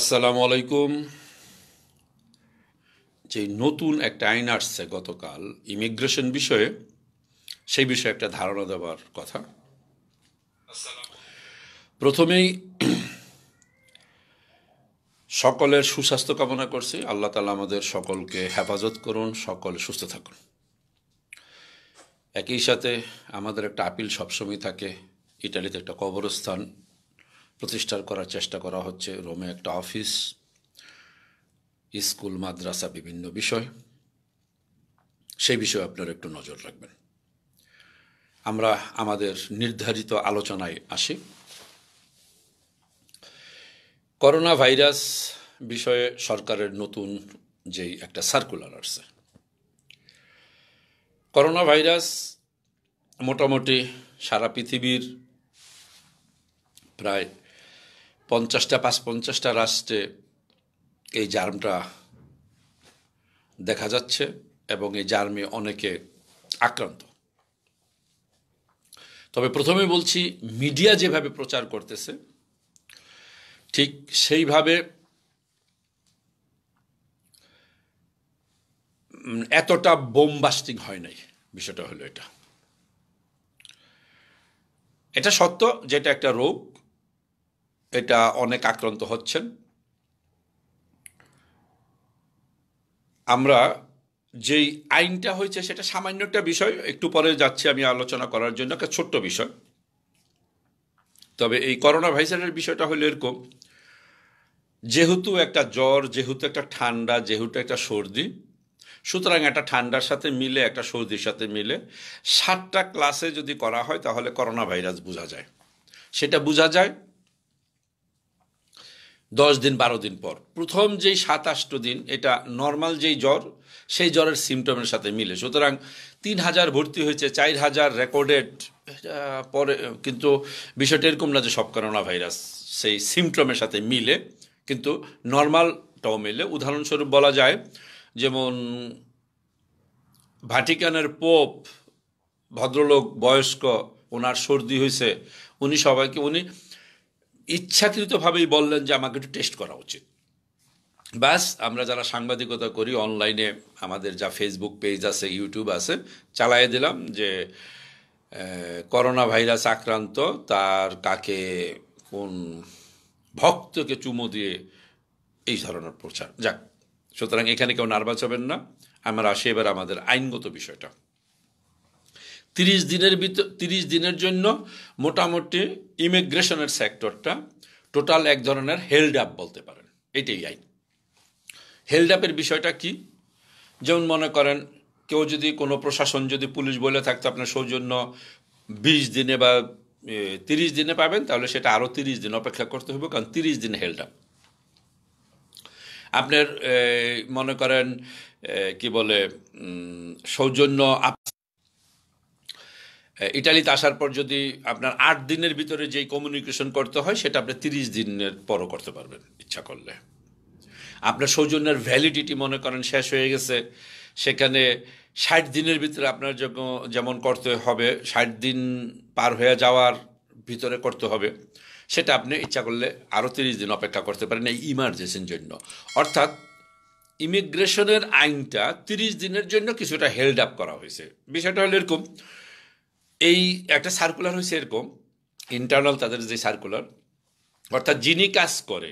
আসসালামু আলাইকুম যে নতুন একটা আইন আসছে গতকাল ইমিগ্রেশন বিষয়ে সেই বিষয়ে একটা ধারণা দেওয়ার কথা প্রথমেই সকলের সুস্বাস্থ্য কামনা করছি আল্লাহ তালা আমাদের সকলকে হেফাজত করুন সকল সুস্থ থাকুন একই সাথে আমাদের একটা আপিল সবসময় থাকে ইটালিতে একটা কবরস্থান প্রতিষ্ঠার করার চেষ্টা করা হচ্ছে রোমে একটা অফিস স্কুল মাদ্রাসা বিভিন্ন বিষয় সেই বিষয়ে আপনারা একটু নজর রাখবেন আমরা আমাদের নির্ধারিত আলোচনায় আসি করোনা ভাইরাস বিষয়ে সরকারের নতুন যেই একটা সার্কুলার আসছে করোনা ভাইরাস মোটামুটি সারা পৃথিবীর প্রায় পঞ্চাশটা পাঁচ পঞ্চাশটা রাষ্ট্রে এই জার্মটা দেখা যাচ্ছে এবং এই জার্মে অনেকে আক্রান্ত তবে প্রথমে বলছি মিডিয়া যেভাবে প্রচার করতেছে ঠিক সেইভাবে এতটা বোমবাস্টিং হয় নাই বিষয়টা হলো এটা এটা সত্য যেটা একটা রোগ এটা অনেক আক্রান্ত হচ্ছেন আমরা যেই আইনটা হয়েছে সেটা সামান্য একটা বিষয় একটু পরে যাচ্ছি আমি আলোচনা করার জন্য একটা ছোট্ট বিষয় তবে এই করোনা ভাইরাসের বিষয়টা হলো এরকম যেহেতু একটা জ্বর যেহেতু একটা ঠান্ডা যেহেতু একটা সর্দি সুতরাং একটা ঠান্ডার সাথে মিলে একটা সর্দির সাথে মিলে সাতটা ক্লাসে যদি করা হয় তাহলে করোনা ভাইরাস বোঝা যায় সেটা বোঝা যায় দশ দিন বারো দিন পর প্রথম যেই সাত আষ্ট দিন এটা নর্মাল যেই জ্বর সেই জ্বরের সিমটমের সাথে মিলে সুতরাং তিন হাজার ভর্তি হয়েছে চার হাজার রেকর্ডেড পরে কিন্তু বিষয়টা এরকম না যে সব করোনা ভাইরাস সেই সিমটমের সাথে মিলে কিন্তু নর্মালটাও মিলে উদাহরণস্বরূপ বলা যায় যেমন ভাটিকানের পোপ ভদ্রলোক বয়স্ক ওনার সর্দি হয়েছে উনি সবাইকে উনি ইচ্ছাকৃতভাবেই বললেন যে আমাকে একটু টেস্ট করা উচিত ব্যাস আমরা যারা সাংবাদিকতা করি অনলাইনে আমাদের যা ফেসবুক পেজ আছে ইউটিউব আছে চালায় দিলাম যে করোনা ভাইরাস আক্রান্ত তার কাকে কোন ভক্তকে চুমো দিয়ে এই ধরনের প্রচার যাক সুতরাং এখানে কেউ নার্ভাস হবেন না আমরা আসি এবার আমাদের আইনগত বিষয়টা তিরিশ দিনের ভিতর তিরিশ দিনের জন্য মোটামুটি ইমিগ্রেশনের সেক্টরটা টোটাল এক ধরনের হেল্ড আপ বলতে পারেন এটাই আইন হেল্ড আপের বিষয়টা কি যেমন মনে করেন কেউ যদি কোনো প্রশাসন যদি পুলিশ বলে থাকতো আপনার সৌজন্য বিশ দিনে বা তিরিশ দিনে পাবেন তাহলে সেটা আরও তিরিশ দিন অপেক্ষা করতে হবে কারণ তিরিশ দিন হেল্ড আপ আপনার মনে করেন কি বলে সৌজন্য ইটালিতে আসার পর যদি আপনার আট দিনের ভিতরে যেই কমিউনিকেশন করতে হয় সেটা আপনি তিরিশ দিনের পরও করতে পারবেন ইচ্ছা করলে আপনার সৌজন্যের ভ্যালিডিটি মনে করেন শেষ হয়ে গেছে সেখানে ষাট দিনের ভিতরে আপনার যেমন করতে হবে ষাট দিন পার হয়ে যাওয়ার ভিতরে করতে হবে সেটা আপনি ইচ্ছা করলে আরও তিরিশ দিন অপেক্ষা করতে পারেন এই ইমার্জেন্সির জন্য অর্থাৎ ইমিগ্রেশনের আইনটা তিরিশ দিনের জন্য কিছুটা হেল্ড আপ করা হয়েছে বিষয়টা হলো এরকম এই একটা সার্কুলার হয়েছে এরকম ইন্টারনাল তাদের যে সার্কুলার অর্থাৎ যিনি কাজ করে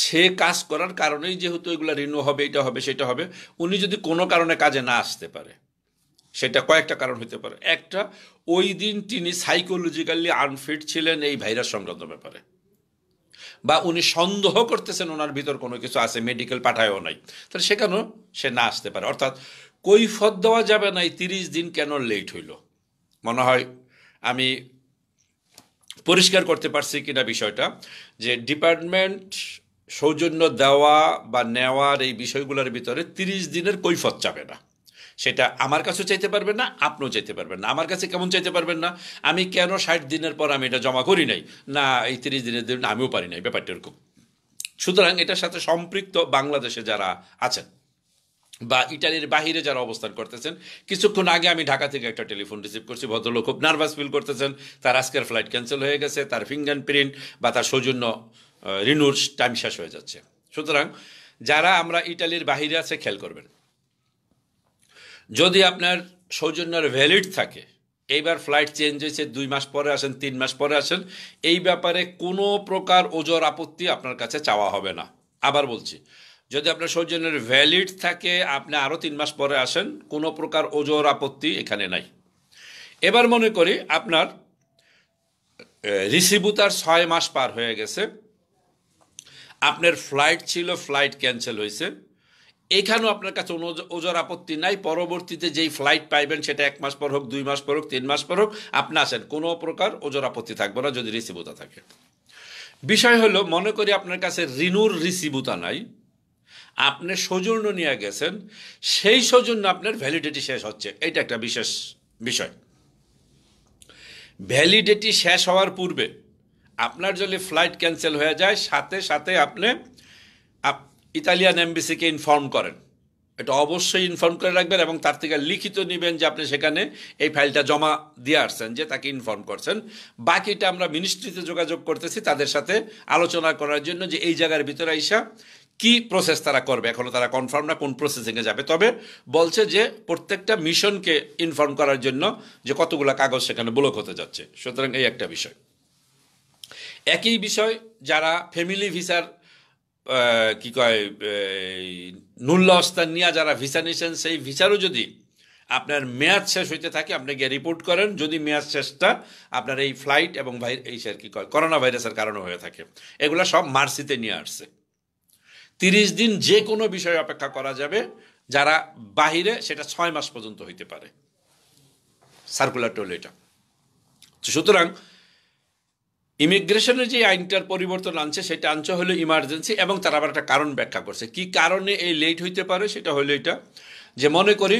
সে কাজ করার কারণেই যেহেতু এগুলো রিনিউ হবে এটা হবে সেটা হবে উনি যদি কোনো কারণে কাজে না আসতে পারে সেটা কয়েকটা কারণ হতে পারে একটা ওই দিন তিনি সাইকোলজিক্যালি আনফিট ছিলেন এই ভাইরাস সংক্রান্ত ব্যাপারে বা উনি সন্দেহ করতেছেন ওনার ভিতর কোনো কিছু আছে মেডিকেল পাঠায়ও নাই তাহলে সেখানেও সে না আসতে পারে অর্থাৎ কৈফত দেওয়া যাবে না এই তিরিশ দিন কেন লেট হইল মনে হয় আমি পরিষ্কার করতে পারছি কিনা বিষয়টা যে ডিপার্টমেন্ট সৌজন্য দেওয়া বা নেওয়ার এই বিষয়গুলোর ভিতরে তিরিশ দিনের কৈফত চাবে না সেটা আমার কাছেও চাইতে পারবেন না আপনিও চাইতে পারবেন না আমার কাছে কেমন চাইতে পারবেন না আমি কেন ষাট দিনের পর আমি এটা জমা করি নাই না এই তিরিশ দিনের দিন আমিও পারি নাই ব্যাপারটা এরকম সুতরাং এটার সাথে সম্পৃক্ত বাংলাদেশে যারা আছেন বা ইটালির বাহিরে যারা অবস্থান করতেছেন কিছুক্ষণ আগে আমি ঢাকা থেকে একটা টেলিফোন রিসিভ করছি ভদ্রলোক খুব নার্ভাস ফিল করতেছেন তার আজকের ফ্লাইট ক্যান্সেল হয়ে গেছে তার ফিঙ্গার প্রিন্ট বা তার সৌজন্য রিনুর টাইম শেষ হয়ে যাচ্ছে সুতরাং যারা আমরা ইটালির বাহিরে আছে খেয়াল করবেন যদি আপনার সৌজন্যের ভ্যালিড থাকে এইবার ফ্লাইট চেঞ্জ হয়েছে দুই মাস পরে আসেন তিন মাস পরে আসেন এই ব্যাপারে কোনো প্রকার ওজোর আপত্তি আপনার কাছে চাওয়া হবে না আবার বলছি যদি আপনার সৌজন্যের ভ্যালিড থাকে আপনি আরও তিন মাস পরে আসেন কোনো প্রকার ওজোর আপত্তি এখানে নাই এবার মনে করি আপনার তার ছয় মাস পার হয়ে গেছে আপনার ফ্লাইট ছিল ফ্লাইট ক্যান্সেল হয়েছে এখানেও আপনার কাছে ওজোর আপত্তি নাই পরবর্তীতে যেই ফ্লাইট পাইবেন সেটা এক মাস পর হোক দুই মাস পর হোক তিন মাস পর হোক আপনি আসেন কোনো প্রকার ওজোর আপত্তি থাকবে না যদি রিসিভুতা থাকে বিষয় হলো মনে করি আপনার কাছে রিনুর রিসিবুতা নাই আপনি সৌজন্য নিয়ে গেছেন সেই সৌজন্য আপনার ভ্যালিডিটি শেষ হচ্ছে এটা একটা বিশেষ বিষয় ভ্যালিডিটি শেষ হওয়ার পূর্বে আপনার যদি ফ্লাইট ক্যান্সেল হয়ে যায় সাথে সাথে আপনি ইতালিয়ান এমবিসিকে ইনফর্ম করেন এটা অবশ্যই ইনফর্ম করে রাখবেন এবং তার থেকে লিখিত নেবেন যে আপনি সেখানে এই ফাইলটা জমা দিয়ে আসছেন যে তাকে ইনফর্ম করছেন বাকিটা আমরা মিনিস্ট্রিতে যোগাযোগ করতেছি তাদের সাথে আলোচনা করার জন্য যে এই জায়গার ভিতরে আইসা কি প্রসেস তারা করবে এখনও তারা কনফার্ম না কোন প্রসেসিংয়ে যাবে তবে বলছে যে প্রত্যেকটা মিশনকে ইনফর্ম করার জন্য যে কতগুলো কাগজ সেখানে ব্লক হতে যাচ্ছে সুতরাং এই একটা বিষয় একই বিষয় যারা ফ্যামিলি ভিসার কি কয় নূল্য অস্থান নিয়ে যারা ভিসা নিয়েছেন সেই ভিসারও যদি আপনার মেয়াদ শেষ হইতে থাকে আপনি গিয়ে রিপোর্ট করেন যদি মেয়াদ শেষটা আপনার এই ফ্লাইট এবং এই আর কি করোনা ভাইরাসের কারণে হয়ে থাকে এগুলো সব মার্সিতে নিয়ে আসছে তিরিশ দিন যে কোনো বিষয়ে অপেক্ষা করা যাবে যারা বাহিরে সেটা ছয় মাস পর্যন্ত হইতে পারে সার্কুলার টোল এটা সুতরাং ইমিগ্রেশনের যে আইনটার পরিবর্তন আনছে সেটা আনছে হলো ইমার্জেন্সি এবং তার আবার একটা কারণ ব্যাখ্যা করছে কি কারণে এই লেট হইতে পারে সেটা হলো এটা যে মনে করি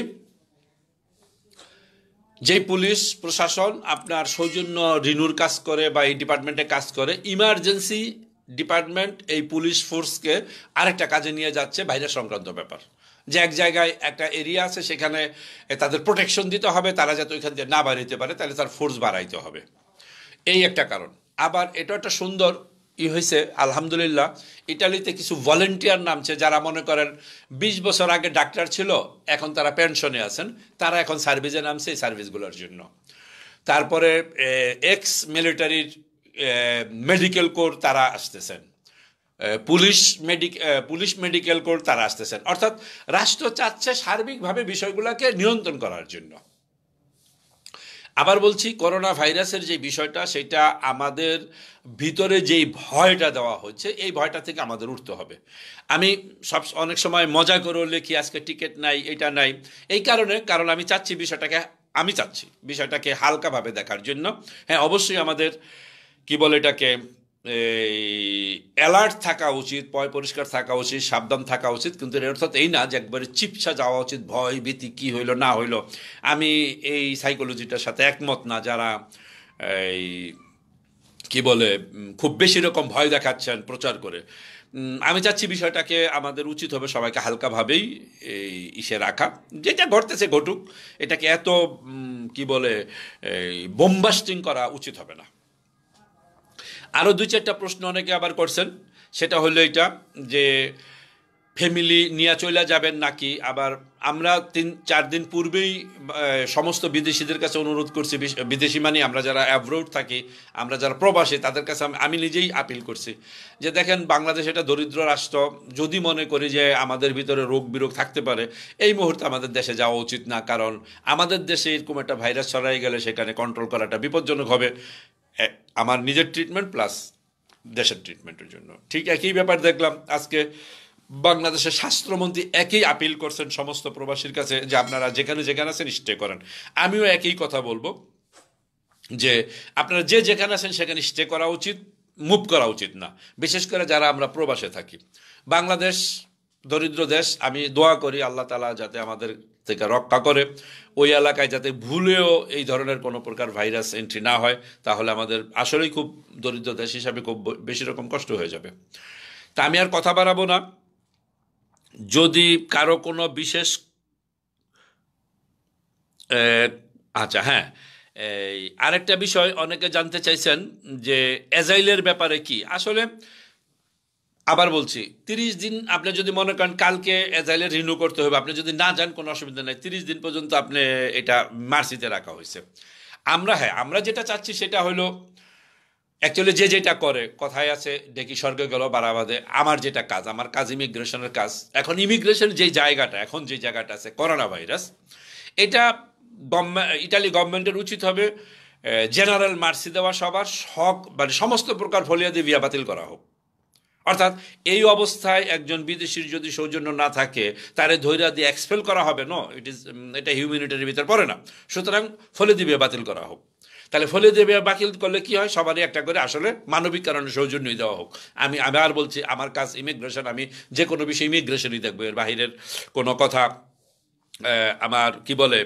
যে পুলিশ প্রশাসন আপনার সৌজন্য রিনুর কাজ করে বা এই ডিপার্টমেন্টে কাজ করে ইমার্জেন্সি ডিপার্টমেন্ট এই পুলিশ ফোর্সকে আরেকটা কাজে নিয়ে যাচ্ছে ভাইরাস সংক্রান্ত ব্যাপার যে এক জায়গায় একটা এরিয়া আছে সেখানে তাদের প্রোটেকশন দিতে হবে তারা যাতে ওইখান দিয়ে না বাড়াইতে পারে তাহলে তার ফোর্স বাড়াইতে হবে এই একটা কারণ আবার এটা একটা সুন্দর ই হয়েছে আলহামদুলিল্লাহ ইটালিতে কিছু ভলেন্টিয়ার নামছে যারা মনে করেন ২০ বছর আগে ডাক্তার ছিল এখন তারা পেনশনে আছেন তারা এখন সার্ভিসে নামছে এই সার্ভিসগুলোর জন্য তারপরে এক্স মিলিটারির মেডিকেল কোর তারা আসতেছেন police medic police medical corps তারা আসতেছেন অর্থাৎ রাষ্ট্র চাচ্ছে সার্বিকভাবে বিষয়গুলোকে নিয়ন্ত্রণ করার জন্য আবার বলছি করোনা ভাইরাসের যে বিষয়টা সেটা আমাদের ভিতরে যেই ভয়টা দেওয়া হচ্ছে এই ভয়টা থেকে আমাদের উঠতে হবে আমি সব অনেক সময় মজা করে লিখি আজকে টিকিট নাই এটা নাই এই কারণে কারণ আমি চাচ্ছি বিষয়টাকে আমি চাচ্ছি বিষয়টাকে হালকাভাবে দেখার জন্য হ্যাঁ অবশ্যই আমাদের কি বলে এটাকে অ্যালার্ট থাকা উচিত পয় পরিষ্কার থাকা উচিত সাবধান থাকা উচিত কিন্তু এর অর্থাৎ এই না যে একবারে চিপসা যাওয়া উচিত ভয় ভীতি কী হইলো না হইলো আমি এই সাইকোলজিটার সাথে একমত না যারা এই কি বলে খুব বেশি রকম ভয় দেখাচ্ছেন প্রচার করে আমি চাচ্ছি বিষয়টাকে আমাদের উচিত হবে সবাইকে হালকাভাবেই এই ইসে রাখা যেটা ঘটতেছে ঘটুক এটাকে এত কি বলে বোমবাস্টিং করা উচিত হবে না আরও দু চারটা প্রশ্ন অনেকে আবার করছেন সেটা হলো এটা যে ফ্যামিলি নিয়ে চলে যাবেন নাকি আবার আমরা তিন চার দিন পূর্বেই সমস্ত বিদেশিদের কাছে অনুরোধ করছি বিদেশি মানে আমরা যারা অ্যাব্রোড থাকি আমরা যারা প্রবাসী তাদের কাছে আমি নিজেই আপিল করছি যে দেখেন বাংলাদেশ এটা দরিদ্র রাষ্ট্র যদি মনে করি যে আমাদের ভিতরে রোগ বিরোগ থাকতে পারে এই মুহূর্তে আমাদের দেশে যাওয়া উচিত না কারণ আমাদের দেশে এরকম একটা ভাইরাস ছড়াই গেলে সেখানে কন্ট্রোল করাটা বিপজ্জনক হবে আমার নিজের ট্রিটমেন্ট প্লাস দেশের ট্রিটমেন্টের জন্য ঠিক একই ব্যাপার দেখলাম আজকে বাংলাদেশের স্বাস্থ্যমন্ত্রী একই আপিল করছেন সমস্ত প্রবাসীর কাছে যে আপনারা যেখানে যেখানে আছেন স্টে করেন আমিও একই কথা বলবো যে আপনারা যে যেখানে আছেন সেখানে স্টে করা উচিত মুভ করা উচিত না বিশেষ করে যারা আমরা প্রবাসে থাকি বাংলাদেশ দরিদ্র দেশ আমি দোয়া করি আল্লাহ তালা যাতে আমাদের থেকে রক্ষা করে ওই এলাকায় যাতে ভুলেও এই ধরনের কোনো প্রকার ভাইরাস এন্ট্রি না হয় তাহলে আমাদের আসলেই খুব দরিদ্র দেশ হিসাবে খুব বেশি রকম কষ্ট হয়ে যাবে তা আমি আর কথা বাড়াবো না যদি কারো কোনো বিশেষ আচ্ছা হ্যাঁ এই আরেকটা বিষয় অনেকে জানতে চাইছেন যে এজাইলের ব্যাপারে কি আসলে আবার বলছি তিরিশ দিন আপনি যদি মনে করেন কালকে অ্যাজাইলে রিনিউ করতে হবে আপনি যদি না যান কোনো অসুবিধা নেই তিরিশ দিন পর্যন্ত আপনি এটা মার্সিতে রাখা হয়েছে আমরা হ্যাঁ আমরা যেটা চাচ্ছি সেটা হলো অ্যাকচুয়ালি যে যেটা করে কথায় আছে ডেকি স্বর্গে গেল বারাবাদে আমার যেটা কাজ আমার কাজ ইমিগ্রেশনের কাজ এখন ইমিগ্রেশন যে জায়গাটা এখন যে জায়গাটা আছে করোনা ভাইরাস এটা গভর্নমেন্ট ইটালি গভর্নমেন্টের উচিত হবে জেনারেল মার্সি দেওয়া সবার শখ মানে সমস্ত প্রকার ফলিয়া দিয়ে বিয়া বাতিল করা হোক অর্থাৎ এই অবস্থায় একজন বিদেশির যদি সৌজন্য না থাকে তারে ধৈর্য দিয়ে এক্সপেল করা হবে ন ইট ইজ এটা হিউম্যানিটারির ভিতরে পড়ে না সুতরাং ফলে দিবে বাতিল করা হোক তাহলে ফলে দেবে বাতিল করলে কি হয় সবারই একটা করে আসলে মানবিক কারণে সৌজন্যই দেওয়া হোক আমি আবার বলছি আমার কাজ ইমিগ্রেশন আমি যে কোনো বিষয়ে ইমিগ্রেশনই দেখবো এর বাহিরের কোনো কথা আমার কি বলে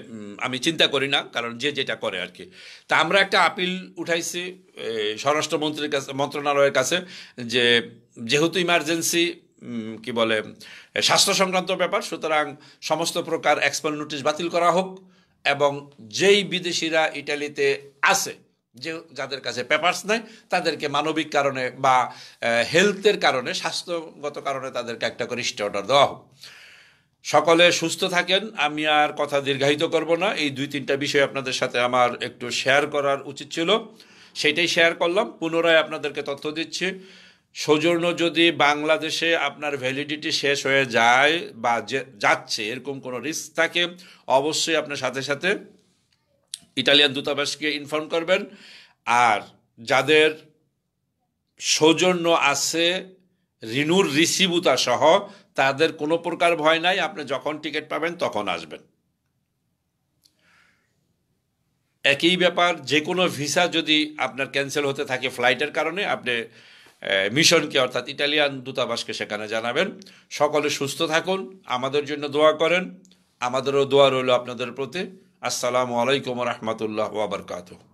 আমি চিন্তা করি না কারণ যে যেটা করে আর কি তা আমরা একটা আপিল উঠাইছি স্বরাষ্ট্রমন্ত্রীর কাছে মন্ত্রণালয়ের কাছে যে যেহেতু ইমার্জেন্সি কি বলে স্বাস্থ্য সংক্রান্ত ব্যাপার সুতরাং সমস্ত প্রকার এক্সপাল নোটিশ বাতিল করা হোক এবং যেই বিদেশিরা ইটালিতে আছে যে যাদের কাছে পেপার্স নেয় তাদেরকে মানবিক কারণে বা হেলথের কারণে স্বাস্থ্যগত কারণে তাদেরকে একটা করে স্টে অর্ডার দেওয়া হোক সকলে সুস্থ থাকেন আমি আর কথা দীর্ঘায়িত করব না এই দুই তিনটা বিষয় আপনাদের সাথে আমার একটু শেয়ার করার উচিত ছিল সেটাই শেয়ার করলাম পুনরায় আপনাদেরকে তথ্য দিচ্ছি সৌজন্য যদি বাংলাদেশে আপনার ভ্যালিডিটি শেষ হয়ে যায় বা যাচ্ছে এরকম কোনো রিস্ক থাকে অবশ্যই আপনার সাথে সাথে ইটালিয়ান দূতাবাসকে ইনফর্ম করবেন আর যাদের সৌজন্য আছে রিনুর রিসিবুতা সহ তাদের কোনো প্রকার ভয় নাই আপনি যখন টিকিট পাবেন তখন আসবেন একই ব্যাপার যে কোনো ভিসা যদি আপনার ক্যান্সেল হতে থাকে ফ্লাইটের কারণে আপনি মিশনকে অর্থাৎ ইটালিয়ান দূতাবাসকে সেখানে জানাবেন সকলে সুস্থ থাকুন আমাদের জন্য দোয়া করেন আমাদেরও দোয়া রইল আপনাদের প্রতি আসসালামু আলাইকুম রহমতুল্লাহ ওবরকাতু